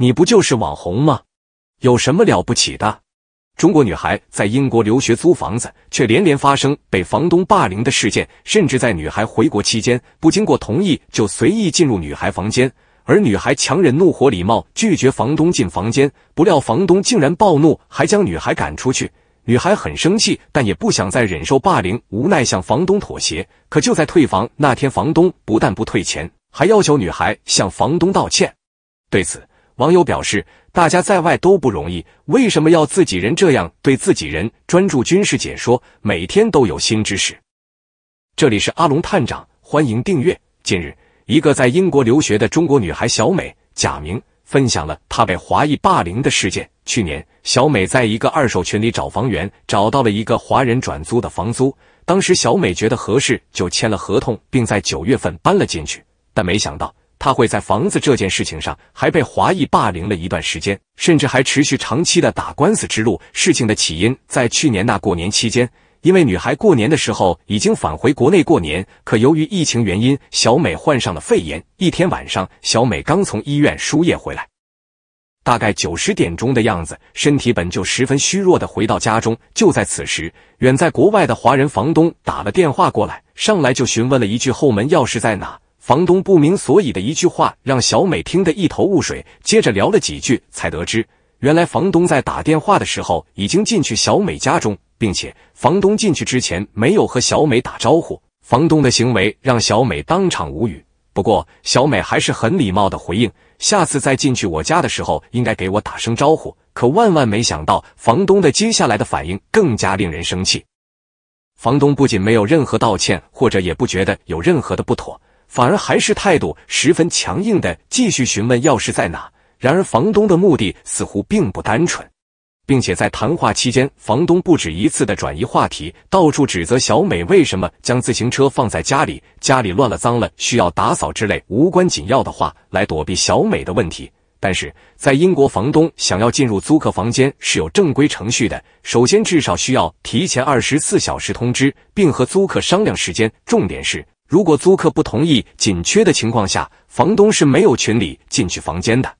你不就是网红吗？有什么了不起的？中国女孩在英国留学租房子，却连连发生被房东霸凌的事件，甚至在女孩回国期间，不经过同意就随意进入女孩房间，而女孩强忍怒火，礼貌拒绝房东进房间，不料房东竟然暴怒，还将女孩赶出去。女孩很生气，但也不想再忍受霸凌，无奈向房东妥协。可就在退房那天，房东不但不退钱，还要求女孩向房东道歉。对此。网友表示：“大家在外都不容易，为什么要自己人这样对自己人？”专注军事解说，每天都有新知识。这里是阿龙探长，欢迎订阅。近日，一个在英国留学的中国女孩小美（假名）分享了她被华裔霸凌的事件。去年，小美在一个二手群里找房源，找到了一个华人转租的房租，当时小美觉得合适，就签了合同，并在九月份搬了进去，但没想到。他会在房子这件事情上还被华裔霸凌了一段时间，甚至还持续长期的打官司之路。事情的起因在去年那过年期间，因为女孩过年的时候已经返回国内过年，可由于疫情原因，小美患上了肺炎。一天晚上，小美刚从医院输液回来，大概九十点钟的样子，身体本就十分虚弱的回到家中。就在此时，远在国外的华人房东打了电话过来，上来就询问了一句后门钥匙在哪。房东不明所以的一句话，让小美听得一头雾水。接着聊了几句，才得知原来房东在打电话的时候已经进去小美家中，并且房东进去之前没有和小美打招呼。房东的行为让小美当场无语。不过小美还是很礼貌的回应：“下次再进去我家的时候，应该给我打声招呼。”可万万没想到，房东的接下来的反应更加令人生气。房东不仅没有任何道歉，或者也不觉得有任何的不妥。反而还是态度十分强硬的，继续询问钥匙在哪。然而，房东的目的似乎并不单纯，并且在谈话期间，房东不止一次的转移话题，到处指责小美为什么将自行车放在家里，家里乱了、脏了，需要打扫之类无关紧要的话来躲避小美的问题。但是，在英国，房东想要进入租客房间是有正规程序的，首先至少需要提前二十四小时通知，并和租客商量时间。重点是。如果租客不同意，紧缺的情况下，房东是没有群里进去房间的，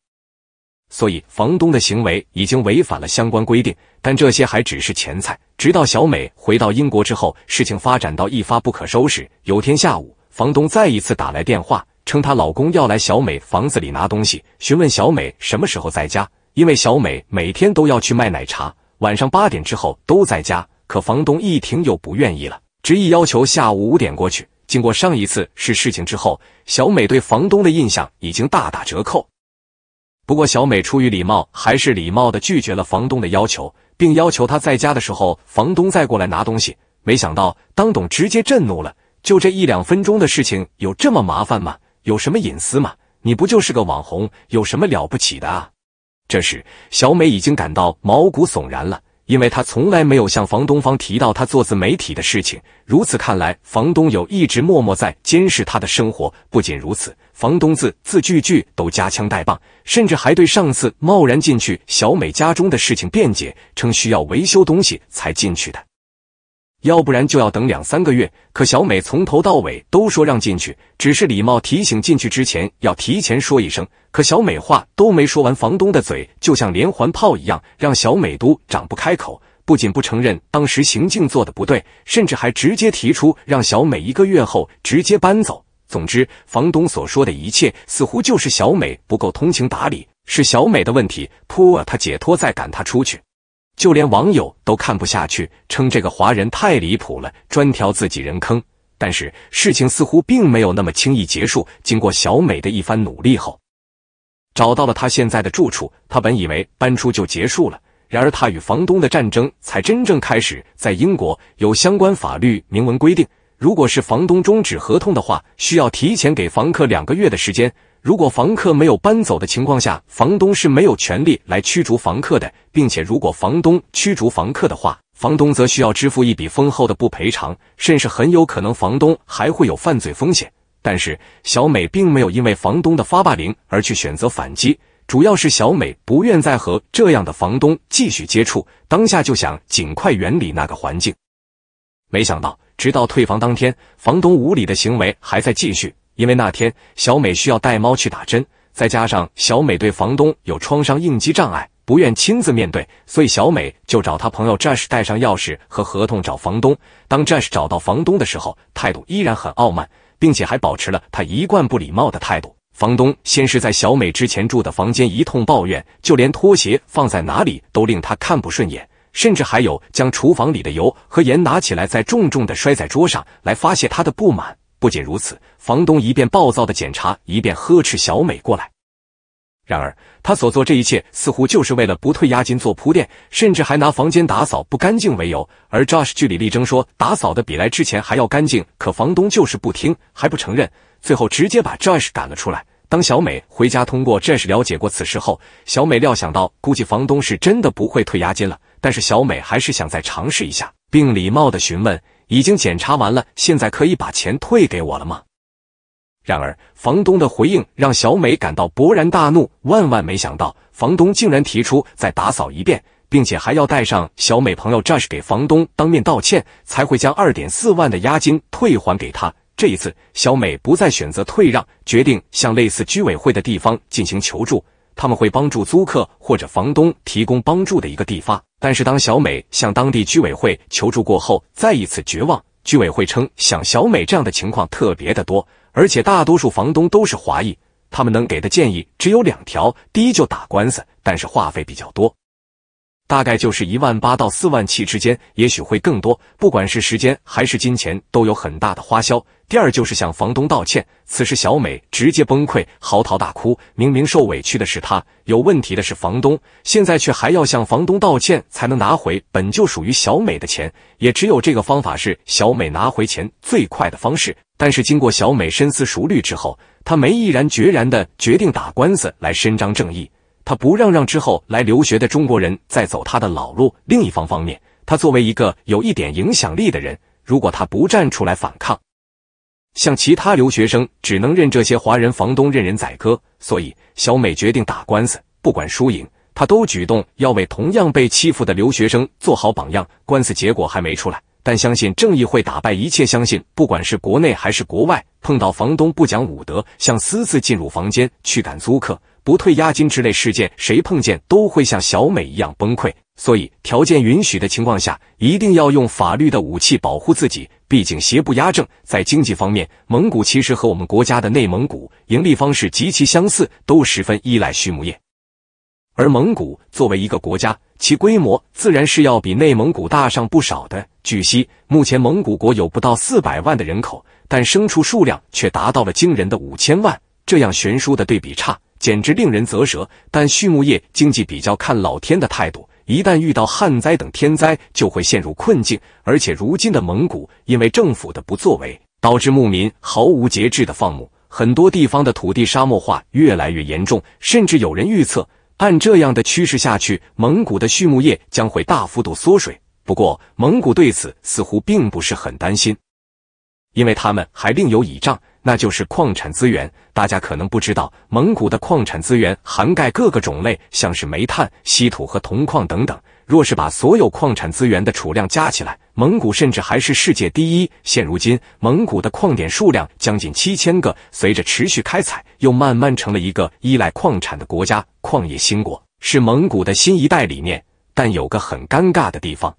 所以房东的行为已经违反了相关规定。但这些还只是前菜。直到小美回到英国之后，事情发展到一发不可收拾。有天下午，房东再一次打来电话，称她老公要来小美房子里拿东西，询问小美什么时候在家，因为小美每天都要去卖奶茶，晚上八点之后都在家。可房东一听又不愿意了，执意要求下午五点过去。经过上一次是事情之后，小美对房东的印象已经大打折扣。不过，小美出于礼貌，还是礼貌的拒绝了房东的要求，并要求他在家的时候，房东再过来拿东西。没想到，当董直接震怒了，就这一两分钟的事情，有这么麻烦吗？有什么隐私吗？你不就是个网红，有什么了不起的啊？这时，小美已经感到毛骨悚然了。因为他从来没有向房东方提到他做自媒体的事情，如此看来，房东有一直默默在监视他的生活。不仅如此，房东字字句句都夹枪带棒，甚至还对上次贸然进去小美家中的事情辩解，称需要维修东西才进去的。要不然就要等两三个月。可小美从头到尾都说让进去，只是礼貌提醒进去之前要提前说一声。可小美话都没说完，房东的嘴就像连环炮一样，让小美都张不开口。不仅不承认当时行径做的不对，甚至还直接提出让小美一个月后直接搬走。总之，房东所说的一切似乎就是小美不够通情达理，是小美的问题。拖他解脱，再赶他出去。就连网友都看不下去，称这个华人太离谱了，专挑自己人坑。但是事情似乎并没有那么轻易结束。经过小美的一番努力后，找到了她现在的住处。她本以为搬出就结束了，然而她与房东的战争才真正开始。在英国有相关法律明文规定，如果是房东终止合同的话，需要提前给房客两个月的时间。如果房客没有搬走的情况下，房东是没有权利来驱逐房客的，并且如果房东驱逐房客的话，房东则需要支付一笔丰厚的不赔偿，甚至很有可能房东还会有犯罪风险。但是小美并没有因为房东的发霸凌而去选择反击，主要是小美不愿再和这样的房东继续接触，当下就想尽快远离那个环境。没想到，直到退房当天，房东无理的行为还在继续。因为那天小美需要带猫去打针，再加上小美对房东有创伤应激障碍，不愿亲自面对，所以小美就找她朋友 Josh 带上钥匙和合同找房东。当 Josh 找到房东的时候，态度依然很傲慢，并且还保持了他一贯不礼貌的态度。房东先是在小美之前住的房间一通抱怨，就连拖鞋放在哪里都令他看不顺眼，甚至还有将厨房里的油和盐拿起来再重重的摔在桌上，来发泄他的不满。不仅如此，房东一边暴躁的检查，一边呵斥小美过来。然而，他所做这一切似乎就是为了不退押金做铺垫，甚至还拿房间打扫不干净为由。而 Josh 据理力争说打扫的比来之前还要干净，可房东就是不听，还不承认，最后直接把 Josh 赶了出来。当小美回家通过 Josh 了解过此事后，小美料想到估计房东是真的不会退押金了，但是小美还是想再尝试一下，并礼貌的询问。已经检查完了，现在可以把钱退给我了吗？然而，房东的回应让小美感到勃然大怒。万万没想到，房东竟然提出再打扫一遍，并且还要带上小美朋友 Josh 给房东当面道歉，才会将二点四万的押金退还给她。这一次，小美不再选择退让，决定向类似居委会的地方进行求助，他们会帮助租客或者房东提供帮助的一个地方。但是当小美向当地居委会求助过后，再一次绝望。居委会称，像小美这样的情况特别的多，而且大多数房东都是华裔，他们能给的建议只有两条：第一，就打官司，但是话费比较多。大概就是一万八到四万起之间，也许会更多。不管是时间还是金钱，都有很大的花销。第二就是向房东道歉。此时小美直接崩溃，嚎啕大哭。明明受委屈的是她，有问题的是房东，现在却还要向房东道歉才能拿回本就属于小美的钱。也只有这个方法是小美拿回钱最快的方式。但是经过小美深思熟虑之后，她没毅然决然的决定打官司来伸张正义。他不让让之后来留学的中国人再走他的老路。另一方方面，他作为一个有一点影响力的人，如果他不站出来反抗，像其他留学生只能任这些华人房东任人宰割。所以，小美决定打官司，不管输赢，她都举动要为同样被欺负的留学生做好榜样。官司结果还没出来，但相信正义会打败一切。相信不管是国内还是国外，碰到房东不讲武德，像私自进入房间驱赶租客。不退押金之类事件，谁碰见都会像小美一样崩溃。所以，条件允许的情况下，一定要用法律的武器保护自己。毕竟，邪不压正。在经济方面，蒙古其实和我们国家的内蒙古盈利方式极其相似，都十分依赖畜牧业。而蒙古作为一个国家，其规模自然是要比内蒙古大上不少的。据悉，目前蒙古国有不到四百万的人口，但牲畜数量却达到了惊人的五千万，这样悬殊的对比差。简直令人啧舌，但畜牧业经济比较看老天的态度，一旦遇到旱灾等天灾，就会陷入困境。而且如今的蒙古，因为政府的不作为，导致牧民毫无节制的放牧，很多地方的土地沙漠化越来越严重，甚至有人预测，按这样的趋势下去，蒙古的畜牧业将会大幅度缩水。不过，蒙古对此似乎并不是很担心。因为他们还另有倚仗，那就是矿产资源。大家可能不知道，蒙古的矿产资源涵盖各个种类，像是煤炭、稀土和铜矿等等。若是把所有矿产资源的储量加起来，蒙古甚至还是世界第一。现如今，蒙古的矿点数量将近七千个，随着持续开采，又慢慢成了一个依赖矿产的国家。矿业兴国是蒙古的新一代理念，但有个很尴尬的地方：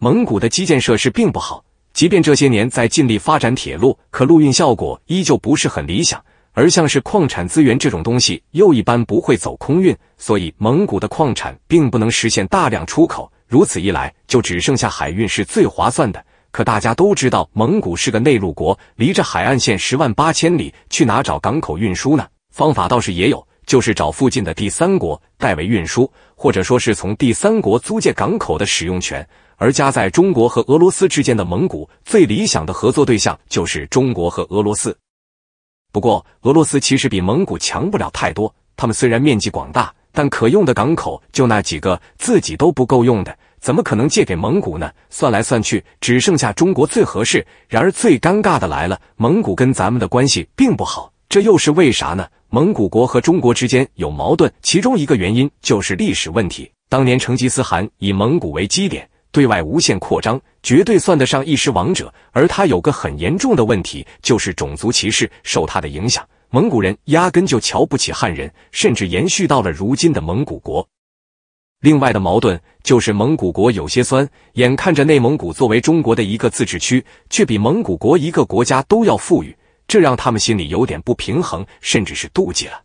蒙古的基建设施并不好。即便这些年在尽力发展铁路，可陆运效果依旧不是很理想。而像是矿产资源这种东西，又一般不会走空运，所以蒙古的矿产并不能实现大量出口。如此一来，就只剩下海运是最划算的。可大家都知道，蒙古是个内陆国，离着海岸线十万八千里，去哪找港口运输呢？方法倒是也有，就是找附近的第三国代为运输，或者说是从第三国租借港口的使用权。而夹在中国和俄罗斯之间的蒙古，最理想的合作对象就是中国和俄罗斯。不过，俄罗斯其实比蒙古强不了太多。他们虽然面积广大，但可用的港口就那几个，自己都不够用的，怎么可能借给蒙古呢？算来算去，只剩下中国最合适。然而，最尴尬的来了，蒙古跟咱们的关系并不好，这又是为啥呢？蒙古国和中国之间有矛盾，其中一个原因就是历史问题。当年成吉思汗以蒙古为基点。对外无限扩张，绝对算得上一时王者。而他有个很严重的问题，就是种族歧视。受他的影响，蒙古人压根就瞧不起汉人，甚至延续到了如今的蒙古国。另外的矛盾就是蒙古国有些酸，眼看着内蒙古作为中国的一个自治区，却比蒙古国一个国家都要富裕，这让他们心里有点不平衡，甚至是妒忌了。